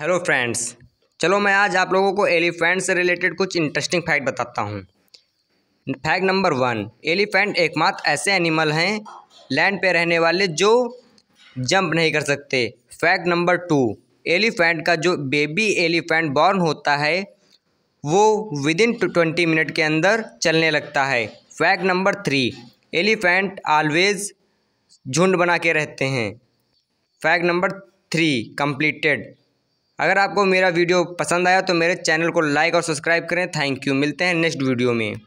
hello friends चलो मैं आज आप लोगों को एलिफेंट से रिलेटेड कुछ इंटरेस्टिंग फैक्ट बताता हूँ फैक्ट नंबर वन एलिफेंट एकमात्र ऐसे एनिमल हैं लैंड पे रहने वाले जो जंप नहीं कर सकते फैक्ट नंबर टू एलिफेंट का जो बेबी एलिफेंट बॉर्न होता है वो विद इन ट्वेंटी मिनट के अंदर चलने लगता है fact number three elephant always झुंड बना के रहते हैं फैक्ट नंबर थ्री कंप्लीटेड अगर आपको मेरा वीडियो पसंद आया तो मेरे चैनल को लाइक और सब्सक्राइब करें थैंक यू मिलते हैं नेक्स्ट वीडियो में